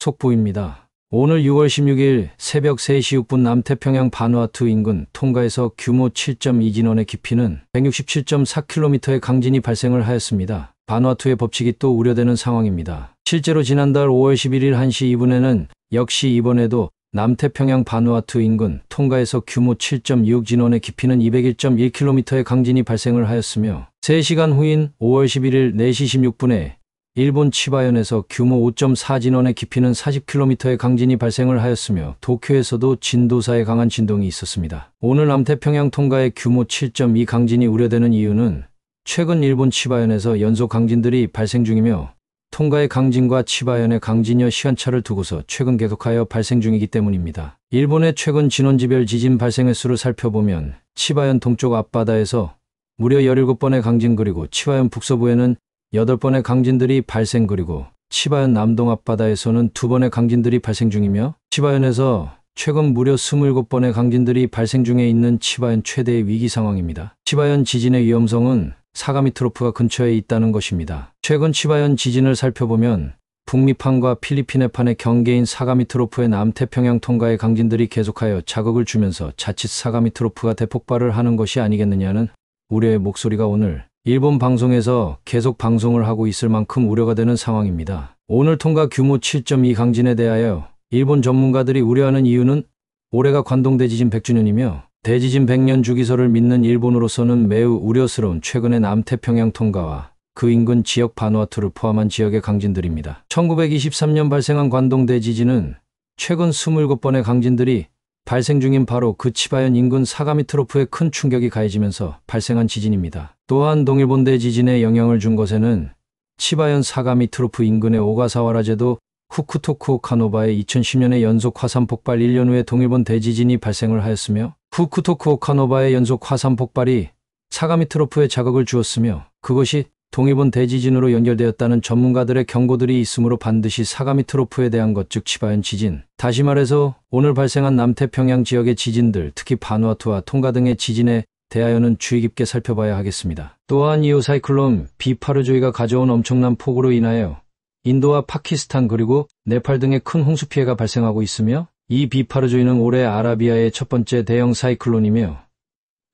속보입니다. 오늘 6월 16일 새벽 3시 6분 남태평양 바누아투 인근 통가에서 규모 7.2진원의 깊이는 167.4km의 강진이 발생을 하였습니다. 바누아투의 법칙이 또 우려되는 상황입니다. 실제로 지난달 5월 11일 1시 2분에는 역시 이번에도 남태평양 바누아투 인근 통가에서 규모 7.6 진원의 깊이는 201.1km의 강진이 발생을 하였으며 3시간 후인 5월 11일 4시 16분에 일본 치바현에서 규모 5.4 진원의 깊이는 40km의 강진이 발생을 하였으며 도쿄에서도 진도사의 강한 진동이 있었습니다. 오늘 남태평양 통가의 규모 7.2 강진이 우려되는 이유는 최근 일본 치바현에서 연속 강진들이 발생 중이며 통가의 강진과 치바현의 강진여 시간차를 두고서 최근 계속하여 발생 중이기 때문입니다. 일본의 최근 진원지별 지진 발생 횟수를 살펴보면 치바현 동쪽 앞바다에서 무려 17번의 강진 그리고 치바현 북서부에는 여덟 번의 강진들이 발생 그리고 치바현 남동 앞바다에서는 두 번의 강진들이 발생 중이며 치바현에서 최근 무려 27번의 강진들이 발생 중에 있는 치바현 최대의 위기 상황입니다. 치바현 지진의 위험성은 사가미 트로프가 근처에 있다는 것입니다. 최근 치바현 지진을 살펴보면 북미판과 필리핀해판의 경계인 사가미 트로프의 남태평양 통가의 강진들이 계속하여 자극을 주면서 자칫 사가미 트로프가 대폭발을 하는 것이 아니겠느냐는 우려의 목소리가 오늘 일본 방송에서 계속 방송을 하고 있을 만큼 우려가 되는 상황입니다. 오늘 통과 규모 7.2 강진에 대하여 일본 전문가들이 우려하는 이유는 올해가 관동대 지진 100주년이며 대지진 100년 주기설을 믿는 일본으로서는 매우 우려스러운 최근의 남태평양 통과와 그 인근 지역 바누아투를 포함한 지역의 강진들입니다. 1923년 발생한 관동대 지진은 최근 27번의 강진들이 발생 중인 바로 그 치바현 인근 사가미트로프에 큰 충격이 가해지면서 발생한 지진입니다. 또한 동일본대 지진에 영향을 준 것에는 치바현 사가미트로프 인근의 오가사와라 제도 후쿠토쿠 카노바의 2 0 1 0년에 연속 화산 폭발 1년 후에 동일본 대지진이 발생을 하였으며 후쿠토쿠 카노바의 연속 화산 폭발이 사가미트로프에 자극을 주었으며 그것이 동해본 대지진으로 연결되었다는 전문가들의 경고들이 있으므로 반드시 사가미 트로프에 대한 것 즉 치바현 지진, 다시 말해서 오늘 발생한 남태평양 지역의 지진들 특히 바누아투와 통가 등의 지진에 대하여는 주의 깊게 살펴봐야 하겠습니다. 또한 이오 사이클론 비파르조이가 가져온 엄청난 폭우로 인하여 인도와 파키스탄 그리고 네팔 등의 큰 홍수 피해가 발생하고 있으며 이 비파르조이는 올해 아라비아의 첫 번째 대형 사이클론이며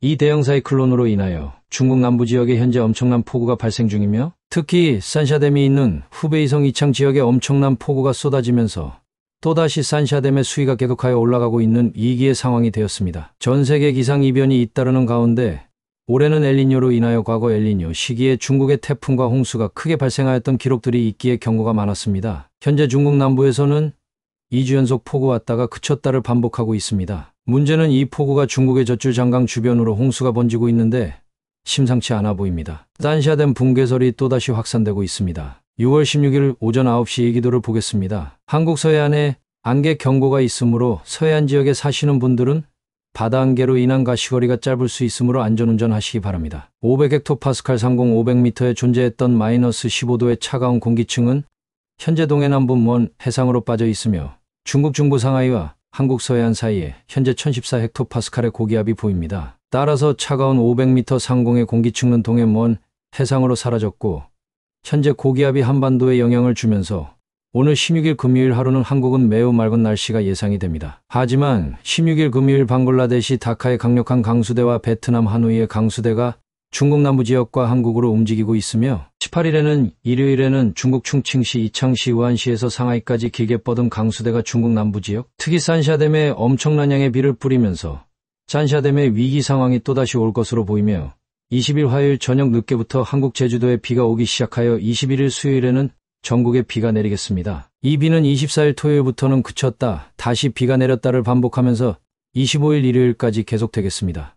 이대형사이 클론으로 인하여 중국 남부 지역에 현재 엄청난 폭우가 발생 중이며 특히 산샤댐이 있는 후베이성 이창 지역에 엄청난 폭우가 쏟아지면서 또다시 산샤댐의 수위가 계속하여 올라가고 있는 위기의 상황이 되었습니다. 전 세계 기상이변이 잇따르는 가운데 올해는 엘니뇨로 인하여 과거 엘니뇨 시기에 중국의 태풍과 홍수가 크게 발생하였던 기록들이 있기에 경고가 많았습니다. 현재 중국 남부에서는 2주 연속 폭우 왔다가 그쳤다를 반복하고 있습니다. 문제는 이 폭우가 중국의 저줄 장강 주변으로 홍수가 번지고 있는데 심상치 않아 보입니다. 산샤댐 붕괴설이 또다시 확산되고 있습니다. 6월 16일 오전 9시 이 기도를 보겠습니다. 한국 서해안에 안개 경고가 있으므로 서해안 지역에 사시는 분들은 바다 안개로 인한 가시거리가 짧을 수 있으므로 안전운전 하시기 바랍니다. 500헥토파스칼 상공 500m에 존재했던 마이너스 15도의 차가운 공기층은 현재 동해남부 먼 해상으로 빠져 있으며 중국 중부 상하이와 한국 서해안 사이에 현재 1014헥토파스칼의 고기압이 보입니다. 따라서 차가운 500m 상공의 공기층은 동해 먼 해상으로 사라졌고 현재 고기압이 한반도에 영향을 주면서 오늘 16일 금요일 하루는 한국은 매우 맑은 날씨가 예상이 됩니다. 하지만 16일 금요일 방글라데시 다카의 강력한 강수대와 베트남 하노이의 강수대가 중국 남부 지역과 한국으로 움직이고 있으며 18일에는 일요일에는 중국 충칭시, 이창시, 우한시에서 상하이까지 길게 뻗은 강수대가 중국 남부 지역, 특히 산샤댐에 엄청난 양의 비를 뿌리면서 산샤댐의 위기 상황이 또다시 올 것으로 보이며 20일 화요일 저녁 늦게부터 한국 제주도에 비가 오기 시작하여 21일 수요일에는 전국에 비가 내리겠습니다. 이 비는 24일 토요일부터는 그쳤다, 다시 비가 내렸다를 반복하면서 25일 일요일까지 계속되겠습니다.